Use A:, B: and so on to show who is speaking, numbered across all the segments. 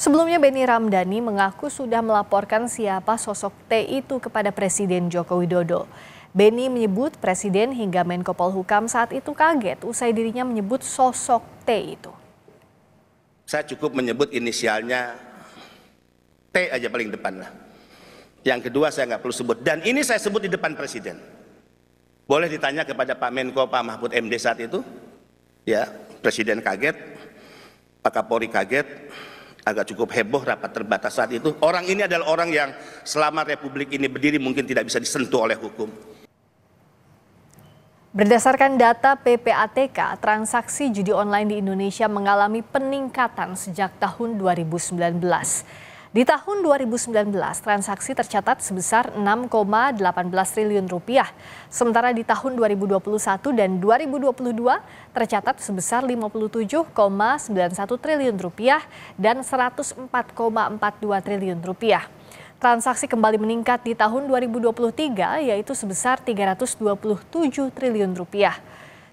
A: Sebelumnya Beni Ramdhani mengaku sudah melaporkan siapa sosok T itu kepada Presiden Joko Widodo. Beni menyebut Presiden hingga Menko Polhukam saat itu kaget usai dirinya menyebut sosok T itu.
B: Saya cukup menyebut inisialnya T aja paling depan lah. Yang kedua saya nggak perlu sebut. Dan ini saya sebut di depan Presiden. Boleh ditanya kepada Pak Menko, Pak Mahfud MD saat itu. Ya, Presiden kaget, Pak Kapolri kaget, agak cukup heboh rapat terbatas saat itu. Orang ini adalah orang yang selama Republik ini berdiri mungkin tidak bisa disentuh oleh hukum.
A: Berdasarkan data PPATK, transaksi judi online di Indonesia mengalami peningkatan sejak tahun 2019. Di tahun 2019, transaksi tercatat sebesar 6,18 triliun rupiah. Sementara di tahun 2021 dan 2022 tercatat sebesar 57,91 triliun rupiah dan 104,42 triliun rupiah. Transaksi kembali meningkat di tahun 2023 yaitu sebesar 327 triliun rupiah.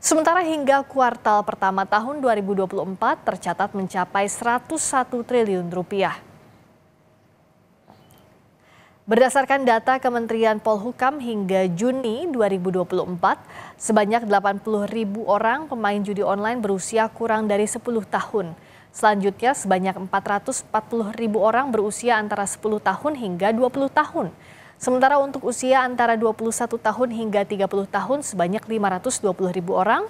A: Sementara hingga kuartal pertama tahun 2024 tercatat mencapai 101 triliun rupiah. Berdasarkan data Kementerian Polhukam hingga Juni 2024, sebanyak 80 ribu orang pemain judi online berusia kurang dari 10 tahun. Selanjutnya sebanyak 440 ribu orang berusia antara 10 tahun hingga 20 tahun. Sementara untuk usia antara 21 tahun hingga 30 tahun sebanyak 520 ribu orang,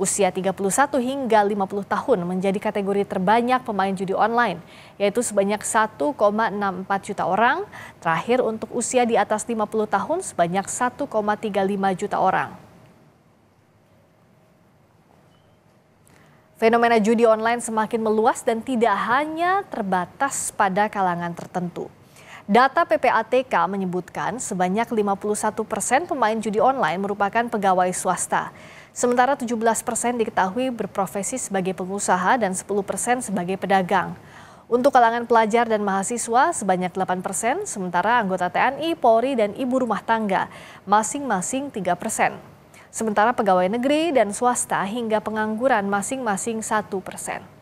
A: usia 31 hingga 50 tahun menjadi kategori terbanyak pemain judi online, yaitu sebanyak 1,64 juta orang, terakhir untuk usia di atas 50 tahun sebanyak 1,35 juta orang. Fenomena judi online semakin meluas dan tidak hanya terbatas pada kalangan tertentu. Data PPATK menyebutkan sebanyak 51 persen pemain judi online merupakan pegawai swasta. Sementara 17 persen diketahui berprofesi sebagai pengusaha dan 10 persen sebagai pedagang. Untuk kalangan pelajar dan mahasiswa sebanyak 8 persen, sementara anggota TNI, Polri, dan ibu rumah tangga masing-masing 3 persen. Sementara pegawai negeri dan swasta hingga pengangguran masing-masing 1 persen.